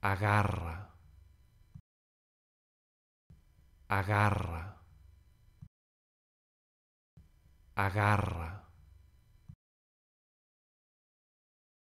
agarra, agarra, agarra.